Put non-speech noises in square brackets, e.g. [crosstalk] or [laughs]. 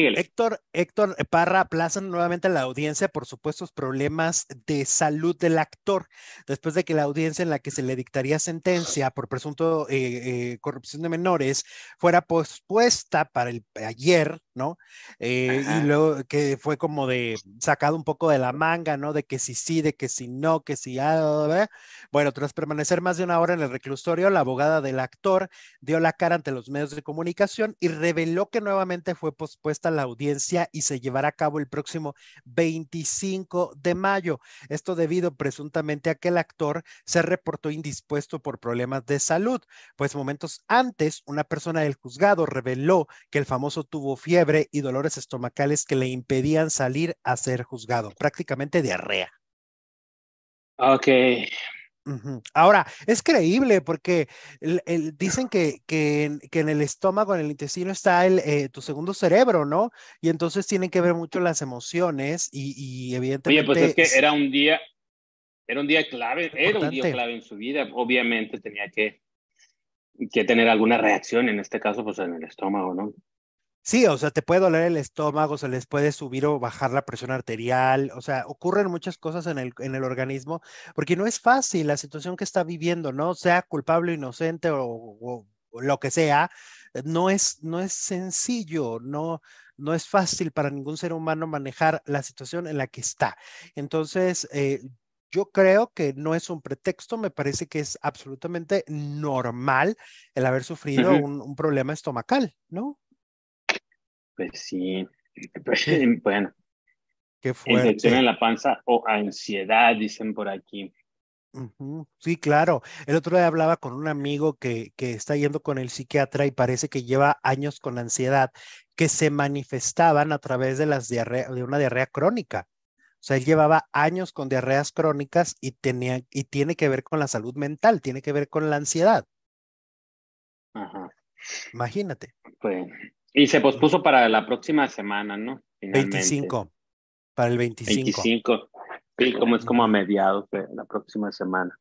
Héctor, Héctor Parra aplaza nuevamente la audiencia por supuestos problemas de salud del actor, después de que la audiencia en la que se le dictaría sentencia por presunto eh, eh, corrupción de menores fuera pospuesta para el ayer, ¿no? Eh, y luego que fue como de sacado un poco de la manga, ¿no? De que si sí, de que si no, que si ah, bueno, tras permanecer más de una hora en el reclusorio, la abogada del actor dio la cara ante los medios de comunicación y reveló que nuevamente fue pospuesta la audiencia y se llevará a cabo el próximo 25 de mayo. Esto debido presuntamente a que el actor se reportó indispuesto por problemas de salud, pues momentos antes una persona del juzgado reveló que el famoso tuvo fiebre y dolores estomacales que le impedían salir a ser juzgado, prácticamente diarrea. Ok, Ahora, es creíble porque dicen que, que, en, el estómago, en el intestino está el, eh, tu segundo cerebro, ¿no? Y entonces tienen que ver mucho las emociones y, evidentemente... Oye, pues es que era un día, era un día clave, era un día clave en su vida, obviamente tenía que, que tener alguna reacción, en este caso, pues en el estómago, ¿no? Sí, o sea, te puede doler el estómago, se les puede subir o bajar la presión arterial, o sea, ocurren muchas cosas en el, en el organismo, porque no es fácil la situación que está viviendo, ¿no? Sea culpable, o, inocente o lo que sea, no es, no es sencillo, no, no es fácil para ningún ser humano manejar la situación en la que está. Entonces, eh, yo creo que no es un pretexto, me parece que es absolutamente normal el haber sufrido un, un, problema estomacal, ¿no? Pues sí, [laughs] pues, [laughs] bueno. Qué fue? Infección en la panza o ansiedad, dicen por aquí. Sí, claro. El otro día hablaba con un amigo que, que está yendo con el psiquiatra y parece que lleva años con ansiedad que se manifestaban a través de, las diarrea, de una diarrea crónica. O sea, él llevaba años con diarreas crónicas y, tenía, y tiene que ver con la salud mental, tiene que ver con la ansiedad. Ajá. Imagínate. pues y se pospuso para la próxima semana, ¿no? 25, para el 25. 25, sí, como es como a mediados de la próxima semana.